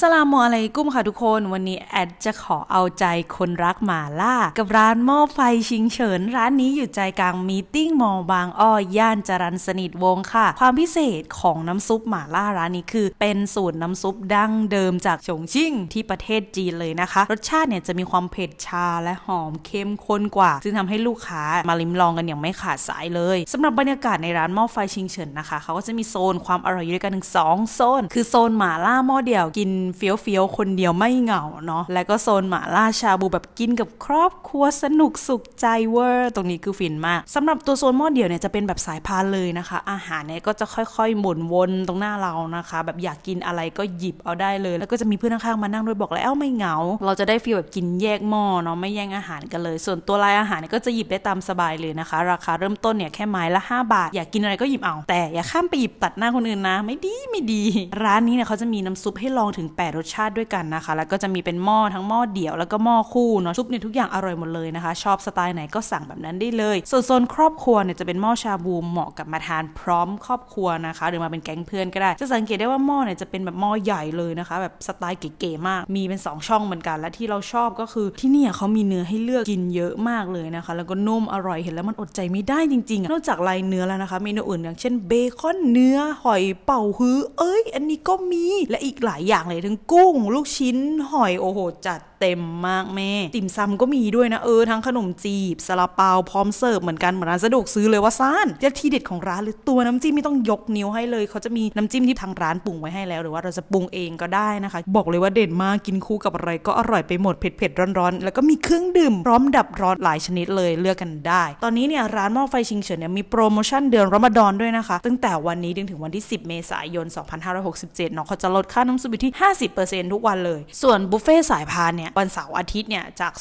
สลามอะลัยกุ้มค่ะทุกคน วันนี้แอดจะขอเอาใจคนรักหมาล่ากับร้านหม้อไฟชิงเฉิน ร้านนี้อยู่ใจกลางมีติ้งมอบางอ้อย่านจรันสนิทวงค่ะ ความพิเศษของน้ำซุปหมาล่าร้านนี้คือ เป็นสูตรน้ำซุปดั้งเดิมจากฉงชิ่งที่ประเทศจีนเลยนะคะ รสชาติเนี่ยจะมีความเผ็ดชาและหอมเข้มข้นกว่า ซึ่งทำให้ลูกค้ามาลิ้มลองกันอย่างไม่ขาดสายเลย สำหรับบรรยากาศในร้านหม้อไฟชิงเฉินนะคะเขาก็จะมีโซนความอร่อยอยู่ด้วยกันถึงสองโซนคือโซนหมาล่าหม้อเดี่ยวกินเฟี้ยวเฟี้ยวคนเดียวไม่เหงาเนาะแล้วก็โซนหมาล่าชาบูแบบกินกับครอบครัวสนุกสุขใจเวอร์ตรงนี้คือฟินมากสำหรับตัวโซนหม้อเดี่ยวเนี่ยจะเป็นแบบสายพานเลยนะคะ อาหารเนี่ยก็จะค่อยๆหมุนวนตรงหน้าเรานะคะ แบบอยากกินอะไรก็หยิบเอาได้เลย แล้วก็จะมีเพื่อนข้างๆมานั่งด้วยบอกแล้วไม่เหงา เราจะได้ฟีลแบบกินแยกหม้อเนาะไม่แย่งอาหารกันเลย ส่วนตัวลายอาหารเนี่ยก็จะหยิบได้ตามสบายเลยนะคะ ราคาเริ่มต้นเนี่ยแค่ไม้ละ5บาท อยากกินอะไรก็หยิบเอาแต่อย่าข้ามไปหยิบตัดหน้าคนอื่นนะ ไม่ดีไม่ดี ร้านนี้เนี่ยเขาจะมีน้ำซุปให้ลองถึง8รสชาติด้วยกันนะคะ แล้วก็จะมีเป็นหม้อทั้งหม้อเดี่ยวแล้วก็หม้อคู่เนาะซุปเนี่ยทุกอย่างอร่อยหมดเลยนะคะ ชอบสไตล์ไหนก็สั่งแบบนั้นได้เลย ส่วนโซนครอบครัวเนี่ยจะเป็นหม้อชาบูเหมาะกับมาทานพร้อมครอบครัวนะคะ หรือมาเป็นแก๊งเพื่อนก็ได้ จะสังเกตได้ว่าหม้อเนี่ยจะเป็นแบบหม้อใหญ่เลยนะคะ แบบสไตล์เก๋ๆมาก มีเป็น 2 ช่องเหมือนกัน และที่เราชอบก็คือที่นี่เขามีเนื้อให้เลือกกินเยอะมากเลยนะคะ แล้วก็นุ่มอร่อย เห็นแล้วมันอดใจไม่ได้จริงๆ นอกจากลายเนื้อแล้วนะคะเมนูอื่นอย่าง เช่นเบคอนเนื้อหอยเป่าฮื้อเอ้ย อันนี้ก็มีและอีกหลายอย่างเลยทั้งกุ้งลูกชิ้นหอยโอ้โหจัดเต็มมากแม่ติ่มซำก็มีด้วยนะ เออ ทั้งขนมจีบซาลาเปาพร้อมเสิร์ฟเหมือนกันเหมือนร้านสะดวกซื้อเลยว่าซ่านเจ้าที่เด็ดของร้านเลยตัวน้ำจิ้มไม่ต้องยกนิ้วให้เลยเขาจะมีน้ำจิ้มที่ทางร้านปรุงไว้ให้แล้ว หรือว่าเราจะปรุงเองก็ได้นะคะ บอกเลยว่าเด่นมากกินคู่กับอะไร ก็อร่อยไปหมดเผ็ดๆร้อนๆ แล้วก็มีเครื่องดื่มพร้อมดับร้อนหลายชนิดเลยเลือกกันได้ ตอนนี้เนี่ยร้านหม้อไฟชิงเฉินเนี่ยมีโปรโมชั่นเดือนรอมฎอนด้วยนะคะตั้งแต่วันนี้ถึงถึงวันที่ 10 เมษายน 2567เนาะเขาจะลดค่าน้ำซุปอยที่50%ทุกวันเลยส่วนบุฟเฟ่สายพานเนี่ยวันเสาร์อาทิตย์เนี่ย จาก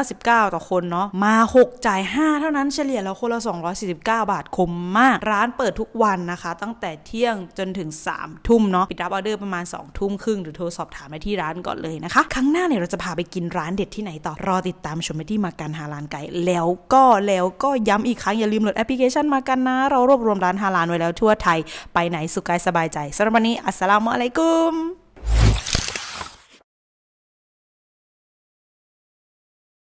299 ต่อคนเนาะ มา6จ่าย5เท่านั้นเฉลี่ยแล้วคนละ249 บาทคมมากร้านเปิดทุกวันนะคะ ตั้งแต่เที่ยงจนถึง 3 ทุ่มเนาะปิดรับออเดอร์ประมาณ2ทุ่มครึ่งหรือโทร สอบถามไปที่ร้านก่อนเลยนะคะ ครั้งหน้าเนี่ย เราจะพาไปกินร้านเด็ดที่ไหนต่อรอติดตามชมไปที่มากันฮาลานไกแล้วก็แล้วก็ย้ำอีกครั้งอย่าลืมโหลดแอปพลิเคชันมากันนะเรารวบรวมร้านฮาลานไว้แล้วทั่วไทยไปไหนสุขกายสบายใจสำหรับวันนี้อัสสลามุอะลัยกุม